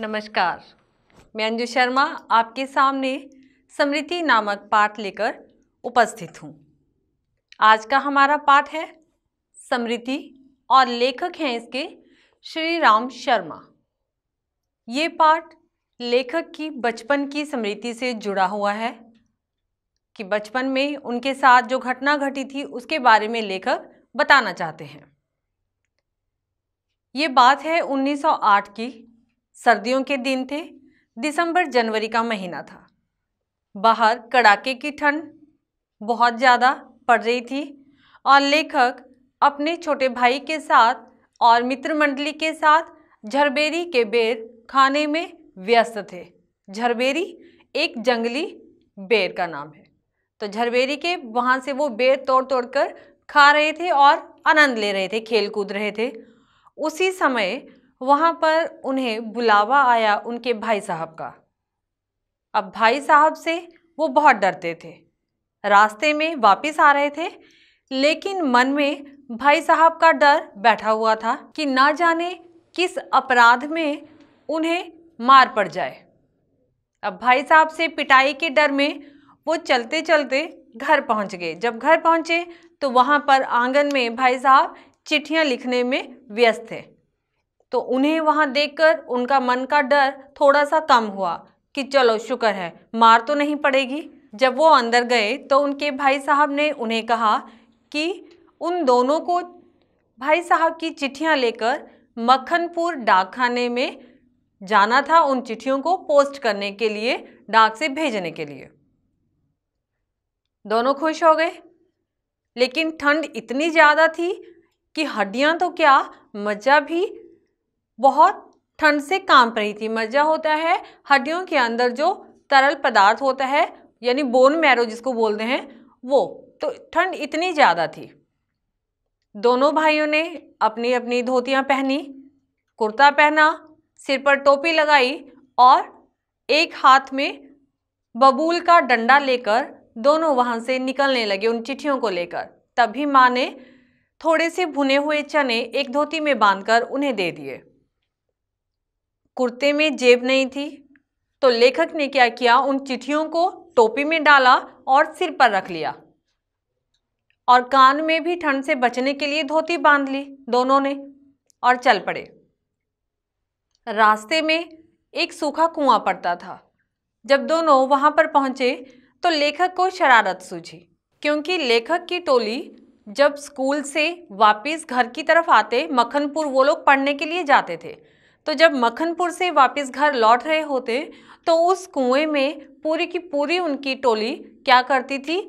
नमस्कार मैं अंजू शर्मा आपके सामने समृति नामक पाठ लेकर उपस्थित हूँ आज का हमारा पाठ है समृति और लेखक हैं इसके श्री राम शर्मा ये पाठ लेखक की बचपन की स्मृति से जुड़ा हुआ है कि बचपन में उनके साथ जो घटना घटी थी उसके बारे में लेखक बताना चाहते हैं ये बात है 1908 की सर्दियों के दिन थे दिसंबर जनवरी का महीना था बाहर कड़ाके की ठंड बहुत ज़्यादा पड़ रही थी और लेखक अपने छोटे भाई के साथ और मित्र मंडली के साथ झरबेरी के बेर खाने में व्यस्त थे झरबेरी एक जंगली बेर का नाम है तो झरबेरी के वहाँ से वो बेर तोड़ तोड़ कर खा रहे थे और आनंद ले रहे थे खेल कूद रहे थे उसी समय वहाँ पर उन्हें बुलावा आया उनके भाई साहब का अब भाई साहब से वो बहुत डरते थे रास्ते में वापस आ रहे थे लेकिन मन में भाई साहब का डर बैठा हुआ था कि ना जाने किस अपराध में उन्हें मार पड़ जाए अब भाई साहब से पिटाई के डर में वो चलते चलते घर पहुंच गए जब घर पहुंचे तो वहाँ पर आंगन में भाई साहब चिट्ठियाँ लिखने में व्यस्त थे तो उन्हें वहाँ देखकर उनका मन का डर थोड़ा सा कम हुआ कि चलो शुक्र है मार तो नहीं पड़ेगी जब वो अंदर गए तो उनके भाई साहब ने उन्हें कहा कि उन दोनों को भाई साहब की चिट्ठियाँ लेकर मक्खनपुर डाकखाने में जाना था उन चिट्ठियों को पोस्ट करने के लिए डाक से भेजने के लिए दोनों खुश हो गए लेकिन ठंड इतनी ज़्यादा थी कि हड्डियाँ तो क्या मज़ा भी बहुत ठंड से कांप रही थी मज्जा होता है हड्डियों के अंदर जो तरल पदार्थ होता है यानी बोन मैरो जिसको बोलते हैं वो तो ठंड इतनी ज़्यादा थी दोनों भाइयों ने अपनी अपनी धोतियाँ पहनी कुर्ता पहना सिर पर टोपी लगाई और एक हाथ में बबूल का डंडा लेकर दोनों वहाँ से निकलने लगे उन चिट्ठियों को लेकर तभी माँ ने थोड़े से भुने हुए चने एक धोती में बांधकर उन्हें दे दिए कुर्ते में जेब नहीं थी तो लेखक ने क्या किया उन चिट्ठियों को टोपी में डाला और सिर पर रख लिया और कान में भी ठंड से बचने के लिए धोती बांध ली दोनों ने और चल पड़े रास्ते में एक सूखा कुआं पड़ता था जब दोनों वहां पर पहुंचे तो लेखक को शरारत सूझी क्योंकि लेखक की टोली जब स्कूल से वापस घर की तरफ आते मखनपुर वो लोग पढ़ने के लिए जाते थे तो जब मखनपुर से वापस घर लौट रहे होते तो उस कुएं में पूरी की पूरी उनकी टोली क्या करती थी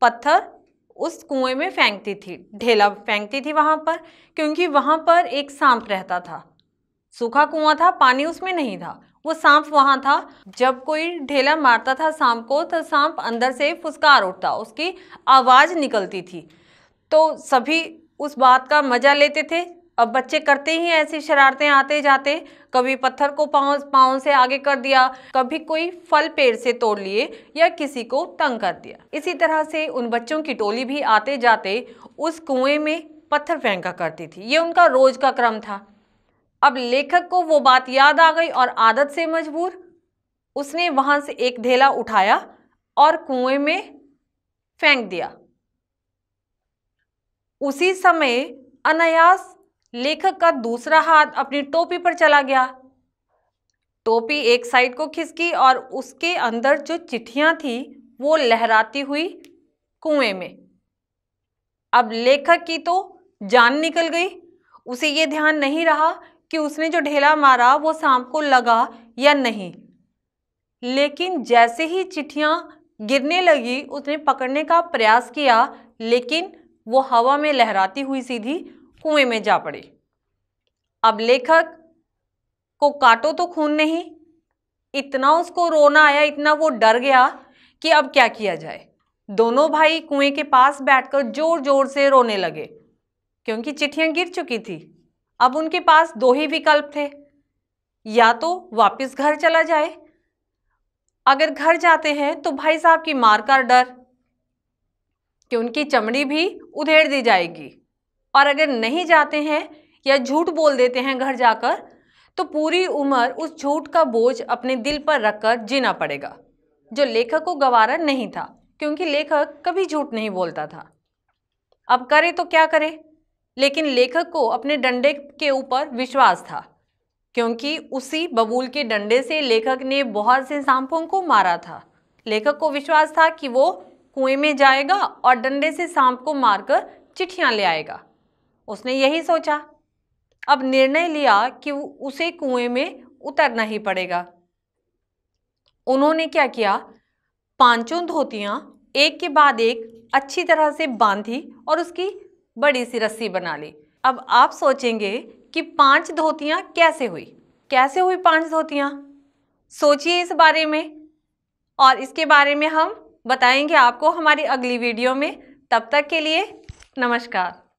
पत्थर उस कुएं में फेंकती थी ढेला फेंकती थी वहाँ पर क्योंकि वहाँ पर एक सांप रहता था सूखा कुआं था पानी उसमें नहीं था वो सांप वहाँ था जब कोई ढेला मारता था सांप को तो सांप अंदर से फुसकार उठता उसकी आवाज़ निकलती थी तो सभी उस बात का मज़ा लेते थे अब बच्चे करते ही ऐसी शरारतें आते जाते कभी पत्थर को पाँव पाँव से आगे कर दिया कभी कोई फल पेड़ से तोड़ लिए या किसी को तंग कर दिया इसी तरह से उन बच्चों की टोली भी आते जाते उस कुएं में पत्थर फेंका करती थी ये उनका रोज का क्रम था अब लेखक को वो बात याद आ गई और आदत से मजबूर उसने वहाँ से एक ढेला उठाया और कुएं में फेंक दिया उसी समय अनायास लेखक का दूसरा हाथ अपनी टोपी पर चला गया टोपी एक साइड को खिसकी और उसके अंदर जो चिट्ठियां थी वो लहराती हुई कुएं में अब लेखक की तो जान निकल गई उसे ये ध्यान नहीं रहा कि उसने जो ढेला मारा वो सांप को लगा या नहीं लेकिन जैसे ही चिट्ठियाँ गिरने लगी उसने पकड़ने का प्रयास किया लेकिन वो हवा में लहराती हुई सीधी कुएं में जा पड़े अब लेखक को काटो तो खून नहीं इतना उसको रोना आया इतना वो डर गया कि अब क्या किया जाए दोनों भाई कुएं के पास बैठकर जोर जोर से रोने लगे क्योंकि चिट्ठियां गिर चुकी थी अब उनके पास दो ही विकल्प थे या तो वापस घर चला जाए अगर घर जाते हैं तो भाई साहब की मार का डर कि उनकी चमड़ी भी उधेड़ दी जाएगी और अगर नहीं जाते हैं या झूठ बोल देते हैं घर जाकर तो पूरी उम्र उस झूठ का बोझ अपने दिल पर रखकर जीना पड़ेगा जो लेखक को गवारा नहीं था क्योंकि लेखक कभी झूठ नहीं बोलता था अब करे तो क्या करे लेकिन लेखक को अपने डंडे के ऊपर विश्वास था क्योंकि उसी बबूल के डंडे से लेखक ने बहुत से सांपों को मारा था लेखक को विश्वास था कि वो कुएं में जाएगा और डंडे से सांप को मारकर चिट्ठियां ले आएगा उसने यही सोचा अब निर्णय लिया कि उसे कुएं में उतरना ही पड़ेगा उन्होंने क्या किया पांचों धोतियाँ एक के बाद एक अच्छी तरह से बांधी और उसकी बड़ी सी रस्सी बना ली अब आप सोचेंगे कि पांच धोतियां कैसे हुई कैसे हुई पांच धोतियाँ सोचिए इस बारे में और इसके बारे में हम बताएंगे आपको हमारी अगली वीडियो में तब तक के लिए नमस्कार